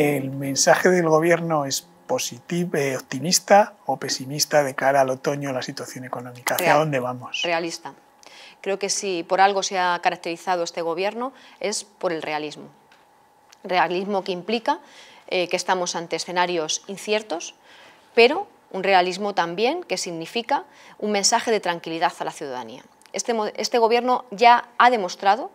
el mensaje del gobierno es positivo, eh, optimista o pesimista de cara al otoño la situación económica. ¿Hacia dónde vamos? Realista. Creo que si por algo se ha caracterizado este gobierno es por el realismo. Realismo que implica eh, que estamos ante escenarios inciertos, pero un realismo también que significa un mensaje de tranquilidad a la ciudadanía. Este, este gobierno ya ha demostrado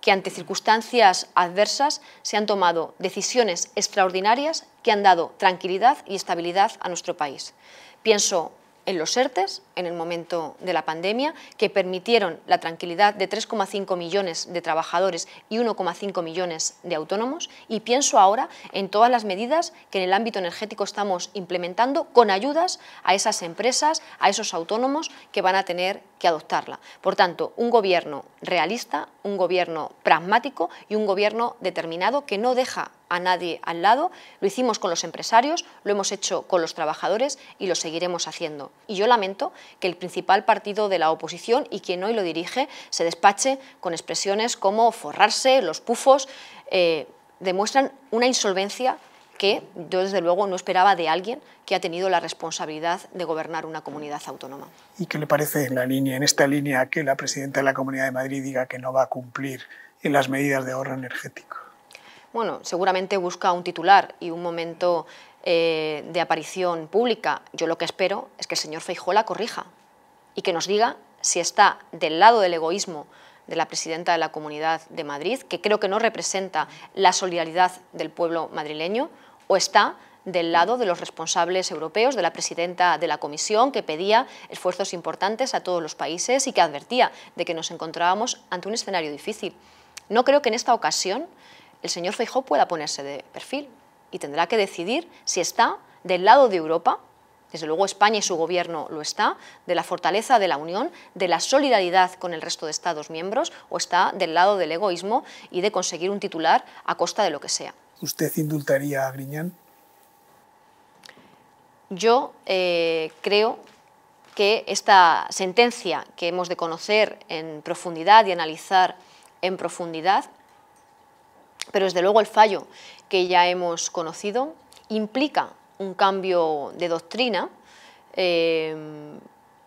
que ante circunstancias adversas se han tomado decisiones extraordinarias que han dado tranquilidad y estabilidad a nuestro país. Pienso en los ERTES en el momento de la pandemia, que permitieron la tranquilidad de 3,5 millones de trabajadores y 1,5 millones de autónomos y pienso ahora en todas las medidas que en el ámbito energético estamos implementando con ayudas a esas empresas, a esos autónomos que van a tener que adoptarla. Por tanto, un gobierno realista, un gobierno pragmático y un gobierno determinado que no deja a nadie al lado, lo hicimos con los empresarios, lo hemos hecho con los trabajadores y lo seguiremos haciendo. Y yo lamento que el principal partido de la oposición y quien hoy lo dirige se despache con expresiones como forrarse, los pufos, eh, demuestran una insolvencia que yo desde luego no esperaba de alguien que ha tenido la responsabilidad de gobernar una comunidad autónoma. ¿Y qué le parece en, la línea, en esta línea que la presidenta de la Comunidad de Madrid diga que no va a cumplir en las medidas de ahorro energético? bueno, seguramente busca un titular y un momento eh, de aparición pública. Yo lo que espero es que el señor Feijó la corrija y que nos diga si está del lado del egoísmo de la presidenta de la Comunidad de Madrid, que creo que no representa la solidaridad del pueblo madrileño, o está del lado de los responsables europeos, de la presidenta de la Comisión, que pedía esfuerzos importantes a todos los países y que advertía de que nos encontrábamos ante un escenario difícil. No creo que en esta ocasión el señor Feijóo pueda ponerse de perfil y tendrá que decidir si está del lado de Europa, desde luego España y su gobierno lo está, de la fortaleza de la Unión, de la solidaridad con el resto de Estados miembros, o está del lado del egoísmo y de conseguir un titular a costa de lo que sea. ¿Usted indultaría a Griñán? Yo eh, creo que esta sentencia que hemos de conocer en profundidad y analizar en profundidad pero desde luego el fallo que ya hemos conocido implica un cambio de doctrina eh,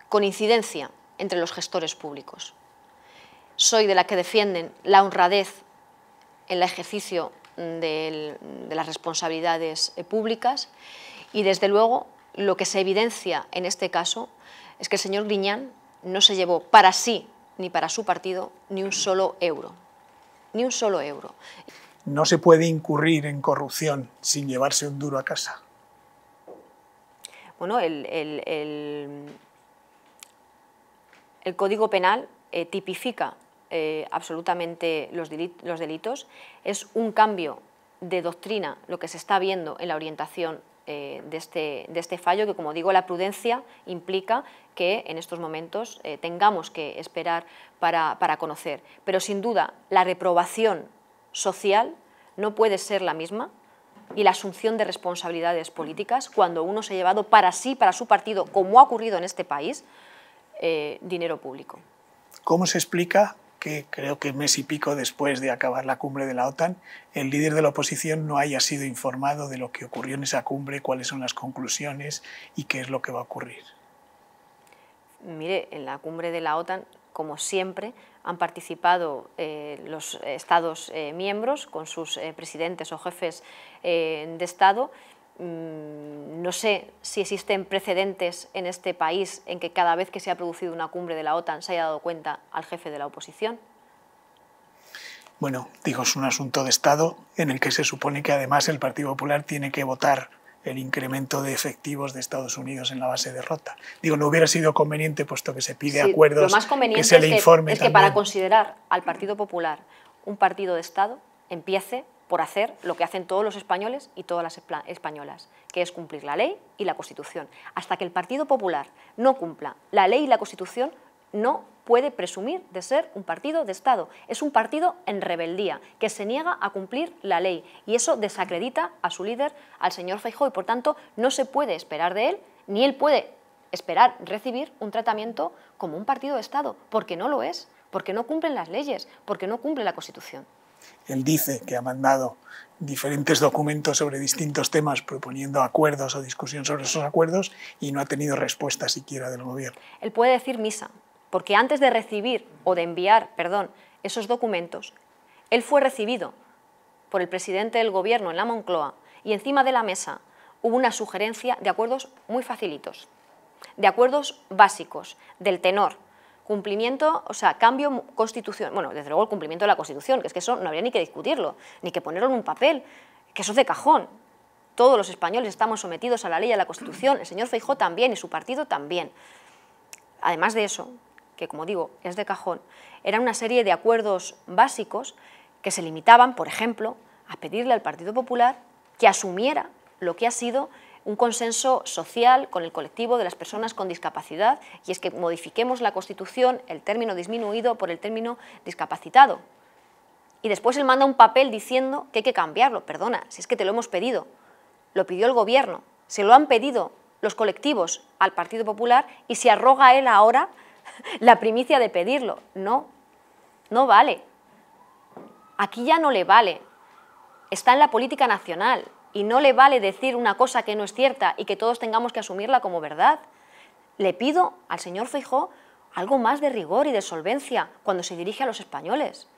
con incidencia entre los gestores públicos. Soy de la que defienden la honradez en el ejercicio de, de las responsabilidades eh, públicas y desde luego lo que se evidencia en este caso es que el señor Griñán no se llevó para sí ni para su partido ni un solo euro, ni un solo euro. No se puede incurrir en corrupción sin llevarse un duro a casa. Bueno, el, el, Código Penal eh, tipifica eh, absolutamente los delitos, Es un cambio de doctrina lo que se está viendo en la orientación eh, de, este, de, este, fallo, que como digo, la prudencia implica que en estos momentos tengamos que esperar para, para, conocer. Pero sin duda, la reprobación social no puede ser la misma y la asunción de responsabilidades políticas cuando uno se ha llevado para sí, para su partido, como ha ocurrido en este país, eh, dinero público. ¿Cómo se explica que creo que mes y pico después de acabar la cumbre de la OTAN, el líder de la oposición no haya sido informado de lo que ocurrió en esa cumbre, cuáles son las conclusiones y qué es lo que va a ocurrir? mire, en la cumbre de la OTAN, como siempre, han participado eh, los Estados eh, miembros con sus eh, presidentes o jefes de Estado. Mm, no sé si existen precedentes en este país en que cada vez que se ha producido una cumbre de la OTAN se haya dado cuenta al jefe de la oposición. Bueno, digo, es un asunto de Estado en el que se supone que además el Partido Popular tiene que votar el incremento de efectivos de Estados Unidos en la base de Rota. Digo, no hubiera sido conveniente, puesto que se pide acuerdos, lo más conveniente es que, que, para considerar al Partido Popular un partido de Estado, empiece por hacer lo que hacen todos los españoles y todas las españolas, que es cumplir la ley y la Constitución. Hasta que el Partido Popular no cumpla la ley y la Constitución, no puede presumir de ser un partido de Estado. Es un partido en rebeldía, que se niega a cumplir la ley y eso desacredita a su líder, al señor Feijóo, y por tanto no se puede esperar de él, ni él puede esperar recibir un tratamiento como un partido de Estado, porque no lo es, porque no cumplen las leyes, porque no cumple la Constitución. Él dice que ha mandado diferentes documentos sobre distintos temas proponiendo acuerdos o discusión sobre esos acuerdos y no ha tenido respuesta siquiera del gobierno. Él puede decir misa, porque antes de recibir o de enviar, perdón, esos documentos, él fue recibido por el presidente del gobierno en la Moncloa y encima de la mesa hubo una sugerencia de acuerdos muy facilitos, de acuerdos básicos, del tenor, cumplimiento, o sea, cambio constitución, bueno, desde luego el cumplimiento de la Constitución, que es que eso no habría ni que discutirlo, ni que ponerlo en un papel, que eso es de cajón. Todos los españoles estamos sometidos a la ley y a la Constitución, el señor Feijó también y su partido también. Además de eso, que como digo es de cajón, era una serie de acuerdos básicos que se limitaban, por ejemplo, a pedirle al Partido Popular que asumiera lo que ha sido un consenso social con el colectivo de las personas con discapacidad y es que modifiquemos la Constitución, el término disminuido por el término discapacitado. Y después él manda un papel diciendo que hay que cambiarlo. Perdona, si es que te lo hemos pedido. Lo pidió el gobierno, se lo han pedido los colectivos al Partido Popular y se arroga él ahora la primicia de pedirlo. No, no vale. Aquí ya no le vale. Está en la política nacional y no le vale decir una cosa que no es cierta y que todos tengamos que asumirla como verdad. Le pido al señor Feijó algo más de rigor y de solvencia cuando se dirige a los españoles.